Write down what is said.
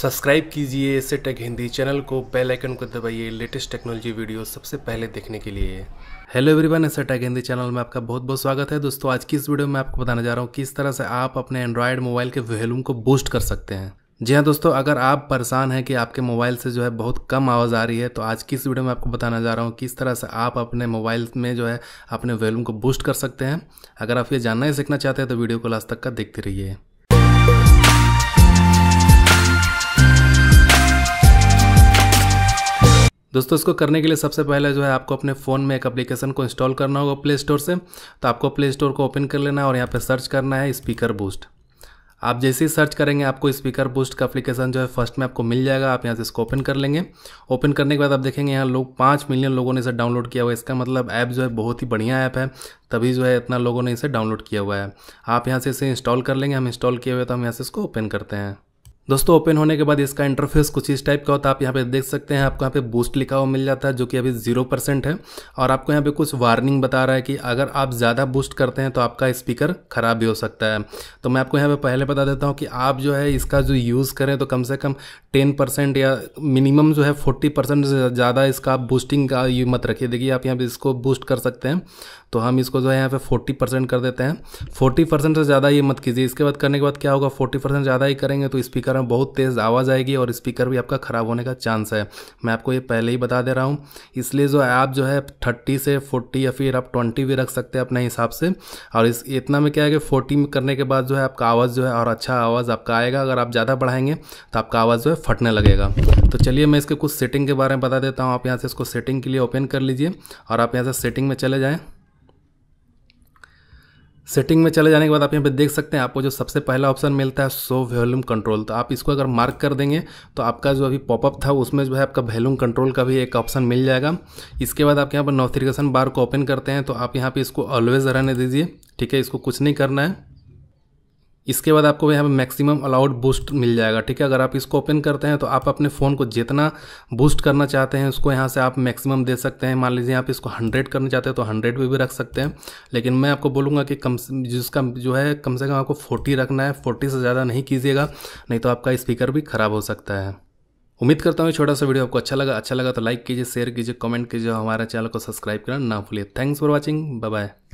subscribe कीजिए एसे tech Hindi channel को बेल आइकन को दबाइए लेटेस्ट टेक्नोलॉजी वीडियो सबसे पहले देखने के लिए हेलो एवरीवन एसे टेक हिंदी चैनल में आपका बहुत बहुत स्वागत है दोस्तों आज की इस वीडियो में आपको बताने जा रहा हूँ किस तरह से आप अपने एंड्रॉयड मोबाइल के वॉल्यूम को बूस्ट कर सकते हैं जी हाँ दोस्तों अगर आप परेशान हैं कि आपके मोबाइल से जो है बहुत कम आवाज़ आ रही है तो आज की इस वीडियो में आपको बताना जा रहा हूँ किस तरह से आप अपने मोबाइल में जो है अपने वॉल्यूम को बूस्ट कर सकते हैं अगर आप ये जानना या सीखना चाहते हैं तो वीडियो को लास्ट तक का देखते रहिए दोस्तों इसको करने के लिए सबसे पहले जो है आपको अपने फ़ोन में एक एप्लीकेशन को इंस्टॉल करना होगा प्ले स्टोर से तो आपको प्ले स्टोर को ओपन कर लेना है और यहाँ पे सर्च करना है स्पीकर बूस्ट आप जैसे ही सर्च करेंगे आपको स्पीकर बूस्ट का एप्लीकेशन जो है फर्स्ट में आपको मिल जाएगा आप यहाँ से इसको ओपन कर लेंगे ओपन करने के बाद आप देखेंगे यहाँ लोग पाँच मिलियन लोगों ने इसे डाउनलोड किया हुआ है इसका मतलब ऐप जो है बहुत ही बढ़िया ऐप है तभी जो है इतना लोगों ने इसे डाउनलोड किया हुआ है आप यहाँ से इसे इंस्टॉल कर लेंगे हम इंस्टॉल किए हुए तो हम यहाँ से इसको ओपन करते हैं दोस्तों ओपन होने के बाद इसका इंटरफेस कुछ इस टाइप का होता है आप यहाँ पे देख सकते हैं आपको यहाँ पे बूस्ट लिखा हुआ मिल जाता है जो कि अभी जीरो परसेंट है और आपको यहाँ पे कुछ वार्निंग बता रहा है कि अगर आप ज़्यादा बूस्ट करते हैं तो आपका स्पीकर ख़राब भी हो सकता है तो मैं आपको यहाँ पर पहले बता देता हूँ कि आप जो है इसका जो यूज़ करें तो कम से कम टेन परसेंट या मिनिमम जो है फोर्टी परसेंट से ज़्यादा इसका आप बूस्टिंग का यू मत रखिए देखिए आप यहाँ पर इसको बूस्ट कर सकते हैं तो हम इसको जो है यहाँ पे फोर्टी परसेंट कर देते हैं फोर्टी परसेंट से ज़्यादा ये मत कीजिए इसके बाद करने के बाद क्या होगा फोर्टी परसेंट ज़्यादा ही करेंगे तो स्पीकर में बहुत तेज़ आवाज़ आएगी और स्पीकर भी आपका ख़राब होने का चांस है मैं आपको ये पहले ही बता दे रहा हूँ इसलिए जो ऐप जो है थर्टी से फोर्टी या फिर आप ट्वेंटी भी रख सकते हैं अपने हिसाब से और इस इतना में क्या है कि फोर्टी में करने के बाद जो है आपका आवाज़ जो है और अच्छा आवाज़ आपका आएगा अगर आप ज़्यादा बढ़ाएंगे तो आपका आवाज़ जो है फटने लगेगा तो चलिए मैं इसके कुछ सेटिंग के बारे में बता देता हूँ आप यहाँ से इसको सेटिंग के लिए ओपन कर लीजिए और आप यहाँ से सेटिंग में चले जाएँ सेटिंग में चले जाने के बाद आप यहाँ पे देख सकते हैं आपको जो सबसे पहला ऑप्शन मिलता है सो वॉल्यूम कंट्रोल तो आप इसको अगर मार्क कर देंगे तो आपका जो अभी पॉपअप था उसमें जो है आपका वॉल्यूम कंट्रोल का भी एक ऑप्शन मिल जाएगा इसके बाद आप यहाँ पर नोटिफिकेशन बार को ओपन करते हैं तो आप यहाँ पर इसको ऑलवेज रहने दीजिए ठीक है इसको कुछ नहीं करना है इसके बाद आपको यहाँ पे मैक्सिमम अलाउड बूस्ट मिल जाएगा ठीक है अगर आप इसको ओपन करते हैं तो आप अपने फ़ोन को जितना बूस्ट करना चाहते हैं उसको यहाँ से आप मैक्सिमम दे सकते हैं मान लीजिए आप इसको हंड्रेड करना चाहते हैं तो हंड्रेड भी, भी रख सकते हैं लेकिन मैं आपको बोलूँगा कि कम जिसका जो है कम से कम आपको फोर्टी रखना है फोर्टी से ज़्यादा नहीं कीजिएगा नहीं तो आपका स्पीकर भी ख़राब हो सकता है उम्मीद करता हूँ छोटा सा वीडियो आपको अच्छा लगा अच्छा लगा तो लाइक कीजिए शेयर कीजिए कमेंट कीजिए हमारे चैनल को सब्सक्राइब करना ना भूलिए थैंक्स फॉर वॉचिंग बाय